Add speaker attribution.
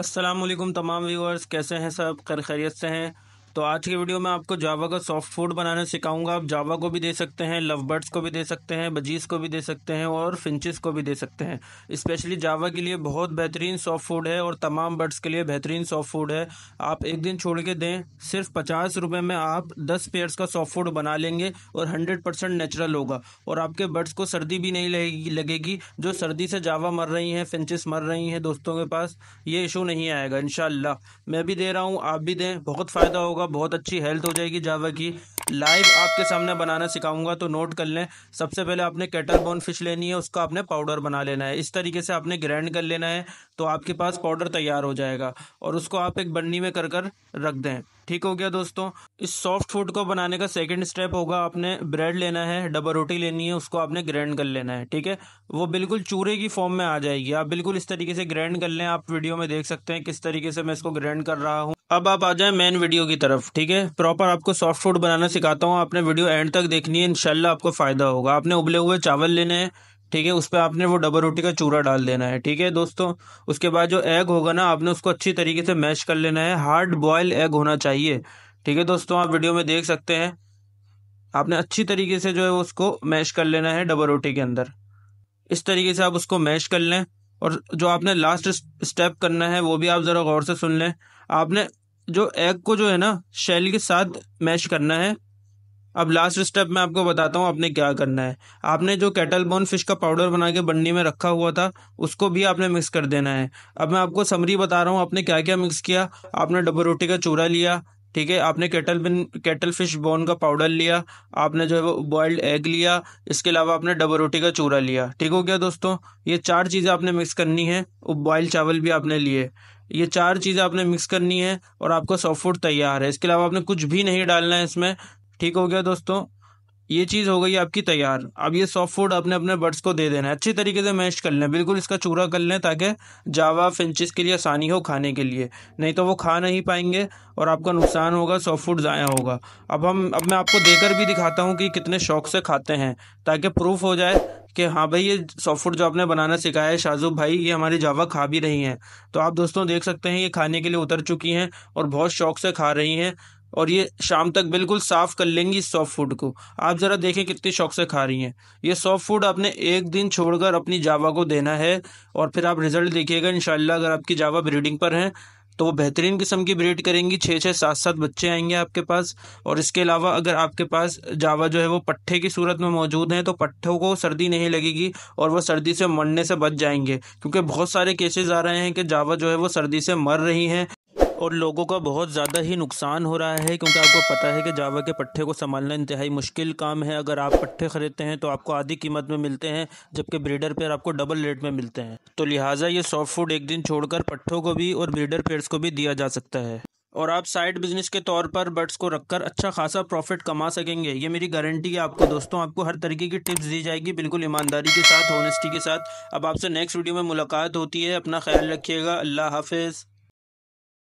Speaker 1: असलम तमाम व्यूअर्स कैसे हैं सब खैर खैरियत से हैं तो आज के वीडियो में आपको जावा का सॉफ्ट फूड बनाना सिखाऊंगा आप जावा को भी दे सकते हैं लव बर्ड्स को भी दे सकते हैं बजीज को भी दे सकते हैं और फिंचिस को भी दे सकते हैं स्पेशली जावा के लिए बहुत बेहतरीन सॉफ्ट फूड है और तमाम बर्ड्स के लिए बेहतरीन सॉफ्ट फूड है आप एक दिन छोड़ के दें सिर्फ पचास रुपये में आप दस पेयर्स का सॉफ्ट फूड बना लेंगे और हंड्रेड परसेंट नेचुरल होगा और आपके बर्ड्स को सर्दी भी नहीं लगेगी लगेगी जो सर्दी से जावा मर रही हैं फिंचिस मर रही हैं दोस्तों के पास ये इशू नहीं आएगा इन मैं भी दे रहा हूँ आप भी दें बहुत फ़ायदा होगा बहुत अच्छी हेल्थ हो जाएगी जावा की लाइव आपके सामने बनाना सिखाऊंगा तो नोट कर लें सबसे पहले आपने कैटर बोन फिश लेनी है उसका आपने पाउडर बना लेना है इस तरीके से आपने ग्राइंड कर लेना है तो आपके पास पाउडर तैयार हो जाएगा और उसको आप एक बन्नी में कर कर रख दें ठीक हो गया दोस्तों इस सॉफ्ट फूड को बनाने का सेकंड स्टेप होगा आपने ब्रेड लेना है डबल रोटी लेनी है उसको आपने ग्राइंड कर लेना है ठीक है वो बिल्कुल चूरे की फॉर्म में आ जाएगी आप बिल्कुल इस तरीके से ग्राइंड कर लें आप वीडियो में देख सकते हैं किस तरीके से मैं इसको ग्राइंड कर रहा हूँ अब आप आ जाए मेन वीडियो की तरफ ठीक है प्रॉपर आपको सॉफ्ट फूड बनाना सिखाता हूँ आपने वीडियो एंड तक देखनी है इनशाला आपको फ़ायदा होगा आपने उबले हुए चावल लेने हैं ठीक है उस पर आपने वो डबल रोटी का चूरा डाल देना है ठीक है दोस्तों उसके बाद जो एग होगा ना आपने उसको अच्छी तरीके से मैश कर लेना है हार्ड बॉयल एग होना चाहिए ठीक है दोस्तों आप वीडियो में देख सकते हैं आपने अच्छी तरीके से जो है उसको मैश कर लेना है डबल रोटी के अंदर इस तरीके से आप उसको मैश कर लें और जो आपने लास्ट स्टेप करना है वो भी आप ज़रा गौर से सुन लें आपने जो एग को जो है ना शेल के साथ मैश करना है अब लास्ट स्टेप मैं आपको बताता हूँ आपने क्या करना है आपने जो कैटल बोन फिश का पाउडर बना के बन्नी में रखा हुआ था उसको भी आपने मिक्स कर देना है अब मैं आपको समरी बता रहा हूँ आपने क्या क्या मिक्स किया आपने डबल रोटी का चूरा लिया ठीक है आपने केटल बिन केटल फिश बोन का पाउडर लिया आपने जो है वो बॉयल्ड एग लिया इसके अलावा आपने डबल रोटी का चूरा लिया ठीक हो गया दोस्तों ये चार चीज़ें आपने मिक्स करनी है और चावल भी आपने लिए ये चार चीज़ें आपने मिक्स करनी है और आपका सॉफ्ट फूड तैयार है इसके अलावा आपने कुछ भी नहीं डालना है इसमें ठीक हो गया दोस्तों ये चीज़ हो गई आपकी तैयार अब ये सॉफ्ट फूड अपने अपने बर्ड्स को दे देना है अच्छी तरीके से मैश कर लें बिल्कुल इसका चूरा कर लें ताकि जावा फिंचिस के लिए आसानी हो खाने के लिए नहीं तो वो खा नहीं पाएंगे और आपका नुकसान होगा सॉफ्ट फूड ज़ाया होगा अब हम अब मैं आपको देकर भी दिखाता हूँ कि कितने शौक से खाते हैं ताकि प्रूफ हो जाए कि हाँ भाई ये सॉफ्ट फूड जो आपने बनाना सिखाया है शाहजुब भाई ये हमारी जावा खा भी रही हैं तो आप दोस्तों देख सकते हैं ये खाने के लिए उतर चुकी हैं और बहुत शौक से खा रही हैं और ये शाम तक बिल्कुल साफ़ कर लेंगी इस सॉफ्ट फूड को आप ज़रा देखें कितने शौक से खा रही हैं ये सॉफ्ट फूड आपने एक दिन छोड़कर अपनी जावा को देना है और फिर आप रिज़ल्ट देखिएगा इन अगर आपकी जावा ब्रीडिंग पर है तो वो बेहतरीन किस्म की ब्रीड करेंगी छः छः सात सात बच्चे आएंगे आपके पास और इसके अलावा अगर आपके पास जावा जो है वो पट्ठे की सूरत में मौजूद हैं तो पट्ठों को सर्दी नहीं लगेगी और वो सर्दी से मरने से बच जाएंगे क्योंकि बहुत सारे केसेस आ रहे हैं कि जावा जो है वो सर्दी से मर रही हैं और लोगों का बहुत ज़्यादा ही नुकसान हो रहा है क्योंकि आपको पता है कि जावा के पट्ठे को संभालना इंतहाई मुश्किल काम है अगर आप पट्ठे ख़रीदते हैं तो आपको आधी कीमत में मिलते हैं जबकि ब्रीडर पेयर आपको डबल रेट में मिलते हैं तो लिहाजा ये सॉफ्ट फूड एक दिन छोड़कर पट्ठों को भी और ब्रीडर पेयर्स को भी दिया जा सकता है और आप साइड बिजनेस के तौर पर बर्ड्स को रखकर अच्छा खासा प्रॉफिट कमा सकेंगे ये मेरी गारंटी है आपको दोस्तों आपको हर तरीके की टिप्स दी जाएगी बिल्कुल ईमानदारी के साथ होनेस्टी के साथ अब आपसे नेक्स्ट वीडियो में मुलाकात होती है अपना ख्याल रखिएगा अल्लाह हाफिज़